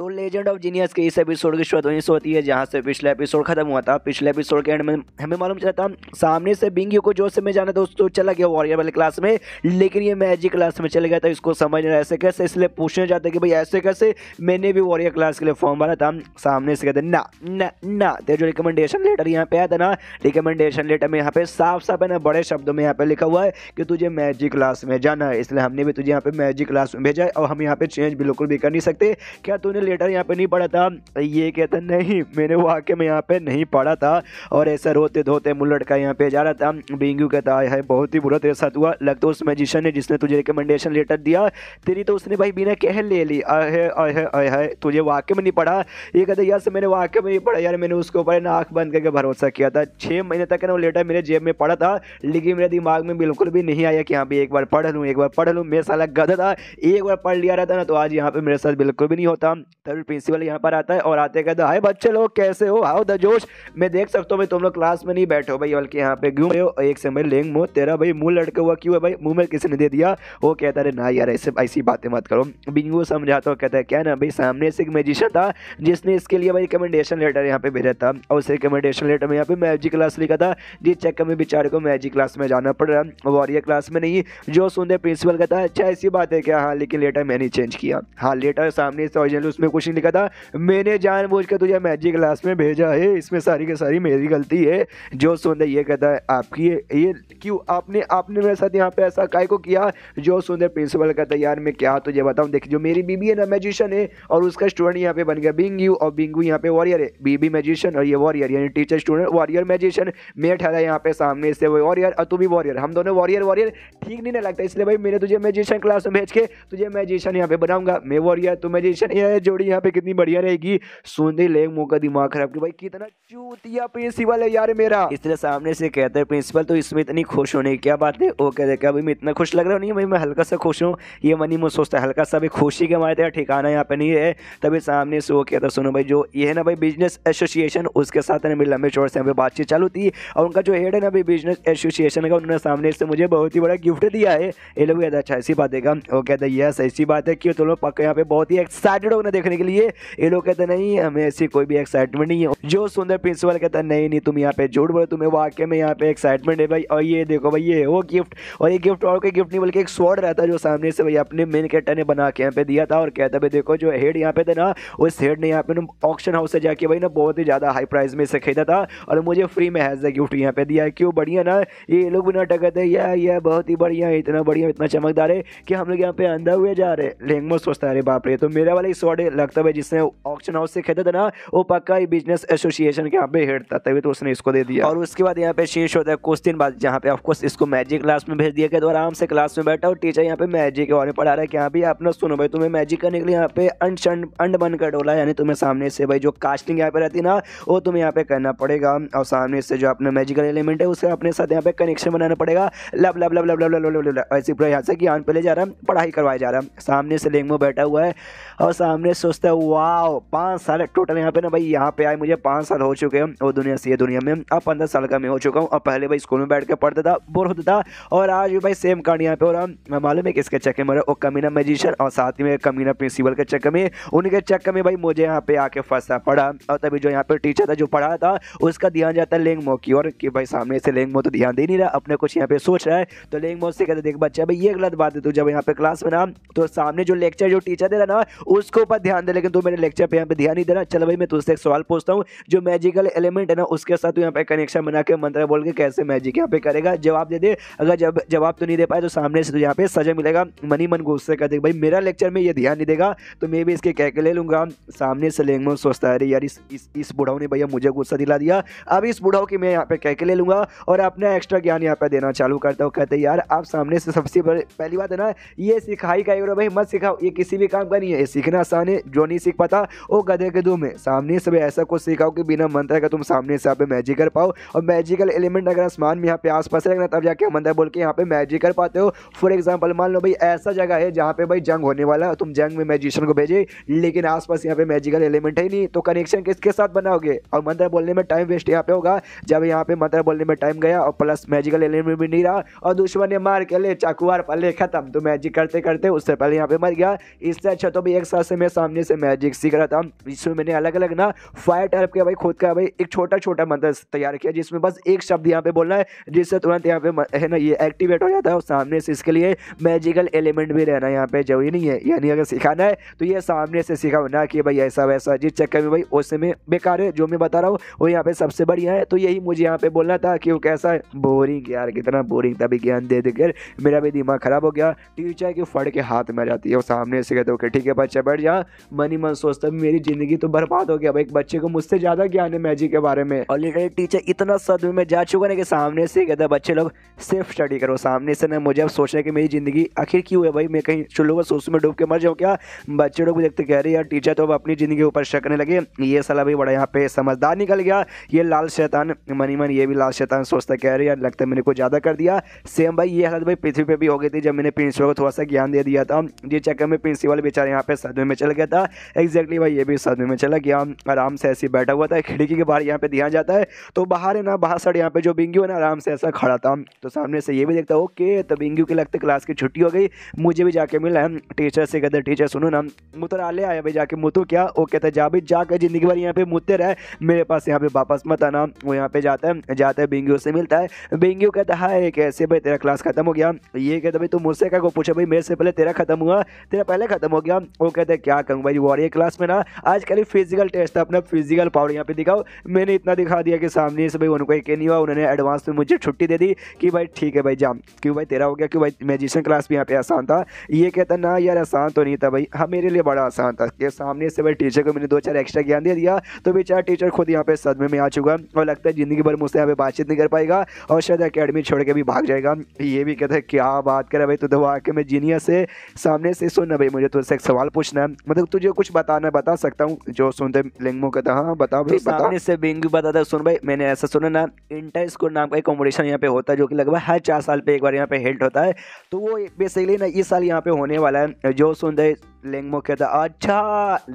तो legend of genius के इस एपिसोड की शुरुआत वहीं से होती है जहाँ से पिछला एपिसोड खत्म हुआ था पिछले एपिसोड के एंड में हमें मालूम चला था सामने से बिंग को जोश में जाना था उसको चला गया वॉरियर वाले क्लास में लेकिन ये मैजिक क्लास में चले गया था इसको समझ नहीं ऐसे कैसे इसलिए पूछना चाहता कि भाई ऐसे कैसे मैंने भी वॉरियर क्लास के लिए फॉर्म भरा था सामने से कहते ना ना ना तेरे जो रिकमेंडेशन लेटर यहाँ पे आया था ना रिकमेंडेशन लेटर में यहाँ पे साफ साफ है ना बड़े शब्दों में यहाँ पे लिखा हुआ है कि तुझे मैजिक क्लास में जाना है इसलिए हमने भी तुझे यहाँ पे मैजिक क्लास में भेजा है और हम यहाँ पे चेंज बिल्कुल भी कर नहीं सकते क्या तूने लेटर यहाँ पे नहीं पढ़ा था ये कहता नहीं मैंने आके में यहाँ पे नहीं पढ़ा था और ऐसा रोते धोते मुल्लट लड़का यहाँ पे जा रहा था बिंगू कहता है बहुत ही बुरा तेरे साथ हुआ लगता तो उस मैजिशियन ने जिसने तुझे रिकमेंडेशन लेटर दिया तेरी तो उसने भाई बिना कह ले ली अहे अहे अहे तुझे वाक्य में नहीं पढ़ा ये कहता यार मैंने वाक्य में नहीं पढ़ा यार मैंने उसके ऊपर ना आँख बंद करके भरोसा किया था छः महीने तक ना वो लेटर मेरे जेब में पड़ा था लेकिन मेरे दिमाग में बिल्कुल भी नहीं आया कि यहाँ पे एक बार पढ़ लूँ एक बार पढ़ लूँ मेरे साला गधा था एक बार पढ़ लिया रहता ना तो आज यहाँ पे मेरे साथ बिल्कुल भी नहीं होता तभी प्रिंसिपल यहाँ पर आता है और आते कहता हाय बच्चे लोग कैसे हो हाउ द जोश मैं देख सकता हूँ भाई तुम लोग क्लास में नहीं बैठो भाई बल्कि यहाँ पे क्यों हो एक से भाई लेंग मुँह तेरा भाई मुँह लड़के हुआ क्यों है भाई मुँह में किसी ने दे दिया वो कहता है ना यार ऐसे ऐसी बातें मत करो बिंगू समझाता हूँ कहता है क्या ना भाई सामने से एक मेजिशन था जिसने इसके लिए भाई रिकमेंडेशन लेटर यहाँ पे भेजा था और उस रिकमेंडेशन लेटर में यहाँ पे मैजिक क्लास लिखा था जिस चक्कर में बेचारे को मैजिक क्लास में जाना पड़ रहा है वॉरियर क्लास में नहीं जो सुनते प्रिंसिपल कहता है अच्छा ऐसी बात है क्या हाँ लेकिन लेटर मैंने चेंज किया हाँ लेटर सामने से ऑरिजिनल उसमें में कुछ नहीं लिखा था मैंने जानबूझ कर तुझे मैजिक क्लास में भेजा है इसमें सारी की सारी मेरी गलती है जो सुंदर ये कहता है आपकी ये ये क्यों आपने आपने मेरे साथ यहाँ पे ऐसा काय को किया जो सुंदर प्रिंसिपल कहता है यार मैं क्या तुझे बताऊँ देखिए जो मेरी बीबी है ना मैजिशियन है और उसका स्टूडेंट यहाँ पे बन गया बिंग यू और बिंगू यहाँ पे वॉरियर है बीबी मैजिशियन और ये वॉरियर यानी टीचर स्टूडेंट वॉरियर मैजिशियन मैं ठहरा यहाँ पे सामने से वो वॉरियर और तू भी वॉरियर हम दोनों वॉरियर वॉरियर ठीक नहीं लगता इसलिए भाई मैंने तुझे मैजिशियन क्लास में भेज के तुझे मैजिशियन यहाँ पे बनाऊंगा मैं वॉरियर तू मैजिशियन ये जोड़ी जोड़ी यहाँ पे कितनी बढ़िया रहेगी सुनने लेग मौका दिमाग खराब की भाई कितना चूतिया प्रिंसिपल है यार मेरा इसलिए सामने से कहते हैं प्रिंसिपल तो इसमें इतनी खुश होने की क्या बात है वो कहते हैं अभी मैं इतना खुश लग रहा हूँ नहीं भाई मैं हल्का सा खुश हूँ ये मनी मुझे सोचता हल्का सा भी खुशी के मारे तेरा ठिकाना यहाँ पे नहीं है तभी सामने से वो कहता सुनो भाई जो ये है ना भाई बिजनेस एसोसिएशन उसके साथ है ना मेरी लंबे चौड़ से यहाँ पे बातचीत चालू थी और उनका जो हेड है ना अभी बिजनेस एसोसिएशन का उन्होंने सामने से मुझे बहुत ही बड़ा गिफ्ट दिया है ये लोग अच्छा ऐसी बात है वो कहते हैं यस ऐसी बात है कि तुम लोग पक्का यहाँ पे बहुत ही एक्साइटेड होकर देख देखने के लिए ये लोग कहते नहीं हमें ऐसी कोई भी एक्साइटमेंट नहीं है जो सुंदर प्रिंसिपल कहता है नहीं नहीं तुम यहाँ पे झूठ बोलो तुम्हें वाक्य में यहाँ पे एक्साइटमेंट है भाई और ये देखो भाई ये वो गिफ्ट और ये गिफ्ट और कोई गिफ्ट नहीं बल्कि एक स्वर्ड रहता जो सामने से भाई अपने मेन कैरेक्टर ने बना के यहाँ पे दिया था और कहता भाई देखो जो हेड यहाँ पे था ना उस हेड ने यहाँ पे ऑप्शन हाउस से जाके भाई ना बहुत ही ज़्यादा हाई प्राइस में इसे खरीदा था और मुझे फ्री में हैज़ द गिफ्ट यहाँ पे दिया क्यों बढ़िया ना ये लोग भी बिना टकते यह यह बहुत ही बढ़िया इतना बढ़िया इतना चमकदार है कि हम लोग यहाँ पे अंदर हुए जा रहे लेंगमो सोचता है अरे बाप रे तो मेरा वाला स्वर्ड लगता है जिसने ऑक्शन हाउस से खरीदा था ना वो पक्का ही बिजनेस एसोसिएशन के यहाँ पे हेड था तभी तो उसने इसको दे दिया और उसके बाद यहाँ पे शेष होता है कुछ दिन बाद यहाँ पे ऑफकोर्स इसको मैजिक क्लास में भेज दिया गया तो आराम से क्लास में बैठा और टीचर यहाँ पे मैजिक के बारे में पढ़ा रहा है कि यहाँ भी अपना सुनो भाई तुम्हें मैजिक करने के लिए यहाँ पे अंड बन कर डोला यानी तुम्हें सामने से भाई जो कास्टिंग यहाँ पे रहती ना वो तुम्हें यहाँ पे करना पड़ेगा और सामने से जो अपना मैजिकल एलिमेंट है उसे अपने साथ यहाँ पे कनेक्शन बनाना पड़ेगा लब लब लब लब लब लब लब लब यहाँ से ज्ञान पे ले जा रहा है पढ़ाई करवाया जा रहा है सामने से लेंगमो बैठा हुआ है और सामने से सोचता है वाह पाँच साल टोटल यहाँ पे ना भाई यहाँ पे आए मुझे पाँच साल हो चुके हैं और दुनिया सी है दुनिया में अब पंद्रह साल का मैं हो चुका हूँ अब पहले भाई स्कूल में बैठ के पढ़ता था बोर होता था और आज भी भाई सेम कार्ड यहाँ पे हो रहा मालूम है किसके चक्कर में वो कमीना मैजिशियन और साथ ही में कमीना प्रिंसिपल के चक्कर में उनके चक्कर में भाई मुझे यहाँ पे आके फंसा पड़ा और तभी जो यहाँ पे टीचर था जो पढ़ा था उसका ध्यान जाता है लेंगमो की और कि भाई सामने से लेंगमो तो ध्यान दे नहीं रहा अपने कुछ यहाँ पे सोच रहा है तो लेंगमो से कहते देख बच्चा भाई ये गलत बात है तू जब यहाँ पे क्लास में ना तो सामने जो लेक्चर जो टीचर दे रहा ना उसके ऊपर ध्यान ध्यान दे लेकिन तू मेरे लेक्चर पर यहाँ पर ध्यान नहीं दे रहा चल भाई मैं तुझसे एक सवाल पूछता हूँ जो मैजिकल एलिमेंट है ना उसके साथ यहाँ पे कनेक्शन बना के मंत्र बोल के कैसे मैजिक यहाँ पे करेगा जवाब दे दे अगर जब जवाब तो नहीं दे पाए तो सामने से तो यहाँ पे सजा मिलेगा मनी मन गुस्से कर देगा भाई मेरा लेक्चर में ये ध्यान नहीं देगा तो मैं भी इसके कह के ले लूँगा सामने से लेंगे सोचता है यार इस इस, इस बुढ़ाऊ ने भैया मुझे गुस्सा दिला दिया अब इस बुढ़ाऊ की मैं यहाँ पे कह के ले लूँगा और अपना एक्स्ट्रा ज्ञान यहाँ पे देना चालू करता हूँ कहते यार आप सामने से सबसे पहली बात है ना ये सिखाई का भाई मत सिखाओ ये किसी भी काम का नहीं है सीखना आसान है जो नहीं सीख पाता वो गधे के दूम है सामने से भी ऐसा कुछ सीखाओ कि बिना मंत्र का तुम सामने से यहाँ पे मैजिक कर पाओ और मैजिकल एलिमेंट अगर आसमान में यहाँ पे आस पास रखना तब जाके मंत्र बोल के यहाँ पे मैजिक कर पाते हो फॉर एग्जाम्पल मान लो भाई ऐसा जगह है जहाँ पे भाई जंग होने वाला तुम जंग में मैजिशियन को भेजे लेकिन आसपास यहाँ पे मैजिकल एलिमेंट है नहीं तो कनेक्शन किसके साथ बनाओगे और मंत्र बोलने में टाइम वेस्ट यहाँ पे होगा जब यहाँ पे मंत्र बोलने में टाइम गया और प्लस मैजिकल एलिमेंट भी नहीं रहा और दुश्मन ने मार के ले चाकुआर पल्ले खत्म तो मैजिक करते करते उससे पहले यहाँ पे मर गया इससे अच्छा तो भी एक साथ से मैं सामने सामने से मैजिक सीख रहा था जिसमें मैंने अलग अलग ना फायर टाइप का भाई खुद का भाई एक छोटा छोटा मंत्र तैयार किया जिसमें बस एक शब्द यहाँ पे बोलना है जिससे तुरंत यहाँ पे है ना ये एक्टिवेट हो जाता है और सामने से इसके लिए मैजिकल एलिमेंट भी रहना यहाँ पे जरूरी नहीं है यानी अगर सिखाना है तो ये सामने से सीखा ना कि भाई ऐसा वैसा जिस चक्कर में भाई उस समय बेकार है जो मैं बता रहा हूँ वो यहाँ पे सबसे बढ़िया है तो यही मुझे यहाँ पे बोलना था कि वो कैसा है बोरिंग यार कितना बोरिंग था ज्ञान दे देकर मेरा भी दिमाग खराब हो गया टीचर की फट के हाथ में आ जाती है और सामने से कहते ओके ठीक है बच्चा बैठ जाओ मन ही मन सोचता है मेरी जिंदगी तो बर्बाद हो गया भाई एक बच्चे को मुझसे ज़्यादा ज्ञान है मैजिक के बारे में और लिटरली टीचर इतना सदमे में जा चुका है कि सामने से कहता है बच्चे लोग सिर्फ स्टडी करो सामने से ना मुझे अब सोचना कि मेरी ज़िंदगी आखिर क्यों है भाई मैं कहीं चुल्लू का सोच में डूब के मर जाऊँ क्या बच्चे लोग भी देखते कह रहे यार टीचर तो अब अपनी ज़िंदगी ऊपर शकने लगे ये सला भी बड़ा यहाँ पे समझदार निकल गया ये लाल शैतान मनी मन ये भी लाल शैतान सोचता कह रहे यार लगता है मैंने कुछ ज़्यादा कर दिया सेम भाई ये हालत भाई पृथ्वी पर भी हो गई थी जब मैंने प्रिंसिपल को थोड़ा सा ज्ञान दे दिया था जिस चक्कर में प्रिंसिपल बेचारे यहाँ पे सदमे में चल गया था एग्जैक्टली भाई ये भी सदमे में चला कि हम आराम से ऐसे बैठा हुआ था खिड़की के बाहर यहाँ पे दिया जाता है तो बाहर है ना बाहर साइड यहाँ पे जो बिंगू है ना आराम से ऐसा खड़ा था तो सामने से ये भी देखता ओके तो बिंगू के लगते क्लास की छुट्टी हो गई मुझे भी जाके मिला है टीचर से कहते टीचर सुनो ना मुतर आले आया भाई जाके मुतू तो क्या वो कहता जा भाई जाकर जिंदगी भर यहाँ पे मुते रहे मेरे पास यहाँ पे वापस मत आना वो यहाँ पे जाता है जाता है बिंगू से मिलता है बिंगू कहता है कैसे भाई तेरा क्लास खत्म हो गया ये कहता भाई तू मुझसे क्या को पूछा भाई मेरे से पहले तेरा खत्म हुआ तेरा पहले खत्म हो गया वो कहते क्या करूँ रॉन्ग भाई वॉरियर क्लास में ना आजकल फिजिकल टेस्ट था अपना फिजिकल पावर यहाँ पे दिखाओ मैंने इतना दिखा दिया कि सामने से भाई उनको एक नहीं हुआ उन्होंने एडवांस में मुझे छुट्टी दे दी कि भाई ठीक है भाई जाम क्यों भाई तेरा हो गया क्यों भाई मेजिशन क्लास भी यहाँ पे आसान था ये कहता ना यार आसान तो नहीं था भाई हाँ मेरे लिए बड़ा आसान था कि सामने से भाई टीचर को मैंने दो चार एक्स्ट्रा ज्ञान दे दिया तो बेचारा टीचर खुद यहाँ पे सदमे में आ चुका और लगता है ज़िंदगी भर मुझसे यहाँ पे बातचीत नहीं कर पाएगा और शायद अकेडमी छोड़ के भी भाग जाएगा ये भी कहता है क्या बात करें भाई तो दो आके मैं जीनियस से सामने से सुनना भाई मुझे तुझसे एक सवाल पूछना है मतलब तुझे कुछ बताना बता सकता हूँ जो सुनते लिंगमो कहता हाँ बता भाई बता इससे बिंग भी बताता है सुन भाई मैंने ऐसा सुना ना इंटर स्कूल नाम का एक कॉम्पिटिशन यहाँ पे होता है जो कि लगभग हर चार साल पे एक बार यहाँ पे हेल्ड होता है तो वो बेसिकली ना इस साल यहाँ पे होने वाला है जो सुनते लिंगमो कहता अच्छा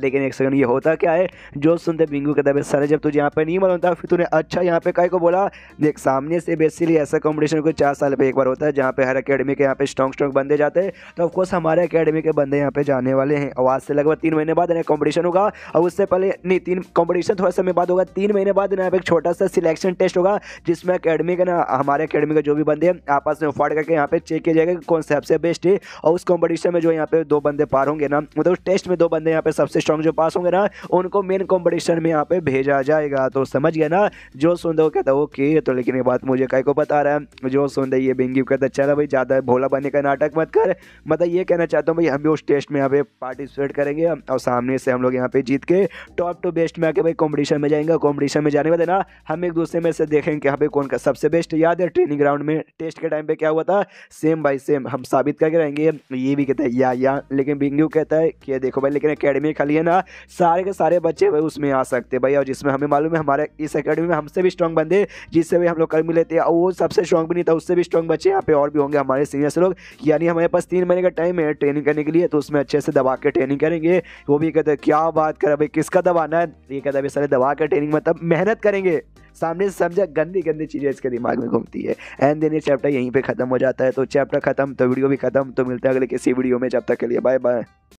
लेकिन एक सेकंड ये होता क्या है जो सुनते बिंगू कहता है सर जब तुझे यहाँ पे नहीं मालूम था फिर तूने अच्छा यहाँ पे काय को बोला देख सामने से बेसिकली ऐसा कॉम्पिटिशन कोई चार साल पे एक बार होता है जहाँ पे हर अकेडमी के यहाँ पे स्ट्रॉन्ग स्ट्रॉन्ग बंदे जाते हैं तो ऑफकोर्स हमारे अकेडमी के बंदे यहाँ पे जाने वाले हैं आवाज से लगभग तीन महीने बाद नया कॉम्पिटिशन होगा और उससे पहले नहीं तीन कॉम्पिटिशन थोड़ा समय बाद होगा तीन महीने बाद ना एक छोटा सा सिलेक्शन टेस्ट होगा जिसमें अकेडमी का ना हमारे अकेडमी का जो भी बंदे आपस में फाड़ करके यहाँ पे चेक किया जाएगा कि कौन से सबसे बेस्ट है और उस कॉम्पिटिशन में जो यहाँ पे दो बंदे पार होंगे ना मतलब उस टेस्ट में दो बंदे यहाँ पे सबसे स्ट्रॉन्ग जो पास होंगे ना उनको मेन कॉम्पिटिशन में यहाँ पे भेजा जाएगा तो समझ गया ना जो सुन दो कहता ओके तो लेकिन ये बात मुझे कई को बता रहा है जो सुन दे ये बेंगी कहता चला भाई ज़्यादा भोला बनने का नाटक मत कर मतलब ये कहना चाहता हूँ भाई हम भी उस टेस्ट में यहाँ पे पार्टिसिपेट करेंगे और सामने से हम लोग यहाँ पे जीत के टॉप टू बेस्ट में आके भाई कॉम्पिटिशन में जाएंगे कॉम्पिटिशन में जाने वाले ना हम एक दूसरे में से देखेंगे यहाँ पे कौन का सबसे बेस्ट याद है ट्रेनिंग ग्राउंड में टेस्ट के टाइम पे क्या हुआ था सेम बाई सेम हम साबित करके रहेंगे ये भी कहता है या या लेकिन बिंगू कहता है कि देखो भाई लेकिन अकेडमी खाली है ना सारे के सारे बच्चे भाई उसमें आ सकते भाई और जिसमें हमें मालूम है हमारे इस अकेडमी में हमसे भी स्ट्रॉन्ग बंदे जिससे भी हम लोग कल लेते थे और वो सबसे स्ट्रॉन्ग भी नहीं था उससे भी स्ट्रॉन्ग बच्चे यहाँ पे और भी होंगे हमारे सीनियर्स लोग यानी हमारे पास तीन महीने का टाइम है ट्रेनिंग करने के लिए तो उसमें अच्छे से दबा के ट्रेनिंग करेंगे वो भी कहते हैं क्या बात कर भाई किसका दबाना है ये कहता है सारे दबा कर ट्रेनिंग मतलब मेहनत करेंगे सामने से समझा गंदी गंदी चीज़ें इसके दिमाग में घूमती है एंड देन ये चैप्टर यहीं पे ख़त्म हो जाता है तो चैप्टर ख़त्म तो वीडियो भी ख़त्म तो मिलता है अगले किसी वीडियो में जब तक के लिए बाय बाय